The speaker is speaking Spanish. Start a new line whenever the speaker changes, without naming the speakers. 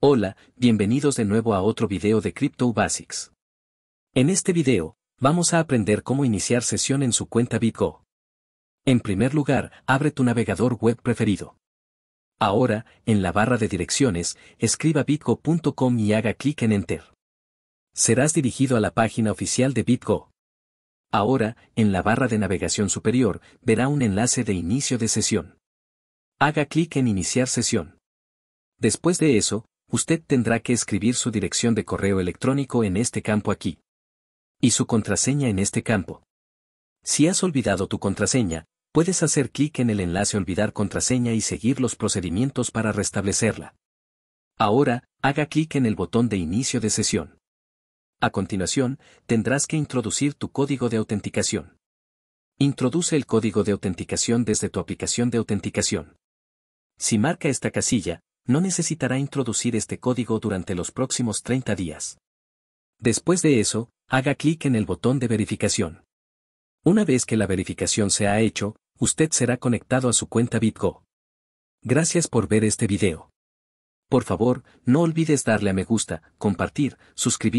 Hola, bienvenidos de nuevo a otro video de Crypto Basics. En este video, vamos a aprender cómo iniciar sesión en su cuenta BitGo. En primer lugar, abre tu navegador web preferido. Ahora, en la barra de direcciones, escriba bitgo.com y haga clic en Enter. Serás dirigido a la página oficial de BitGo. Ahora, en la barra de navegación superior, verá un enlace de inicio de sesión. Haga clic en Iniciar sesión. Después de eso, usted tendrá que escribir su dirección de correo electrónico en este campo aquí. Y su contraseña en este campo. Si has olvidado tu contraseña, puedes hacer clic en el enlace Olvidar contraseña y seguir los procedimientos para restablecerla. Ahora, haga clic en el botón de inicio de sesión. A continuación, tendrás que introducir tu código de autenticación. Introduce el código de autenticación desde tu aplicación de autenticación. Si marca esta casilla, no necesitará introducir este código durante los próximos 30 días. Después de eso, haga clic en el botón de verificación. Una vez que la verificación se ha hecho, usted será conectado a su cuenta BitGo. Gracias por ver este video. Por favor, no olvides darle a me gusta, compartir, suscribir.